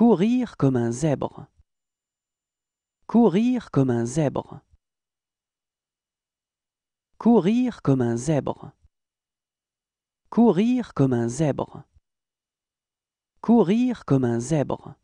Courir comme un zèbre. Courir comme un zèbre. Courir comme un zèbre. Courir comme un zèbre. Courir comme un zèbre.